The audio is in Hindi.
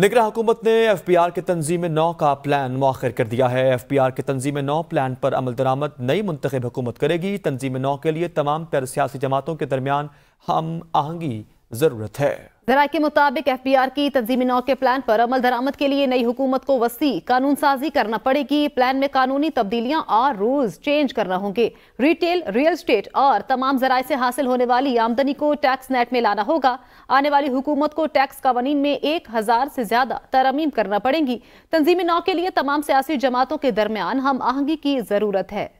निगरा हुकूमत ने एफ पी आर के तंजीम नौ का प्लान मौखर कर दिया है एफ पी आर के तंजीम नौ प्लान पर अमल दरामद नई मुंतब हुकूमत करेगी तंजीम नौ के लिए तमाम तर सियासी जमातों के दरमियान हम आहंगी ज़रूरत है जरा के मुताबिक एफबीआर की तंजीमी नौ के प्लान पर अमल दरामद के लिए नई हुकूमत को वसी कानून साजी करना पड़ेगी प्लान में कानूनी तब्दीलियां और रूल्स चेंज करना होंगे रिटेल रियल स्टेट और तमाम जराये से हासिल होने वाली आमदनी को टैक्स नेट में लाना होगा आने वाली हुकूमत को टैक्स कवानीन में एक हजार से ज्यादा तरमीम करना पड़ेगी तंजीमी नौ के लिए तमाम सियासी जमातों के दरमियान हम आहंगी की जरूरत है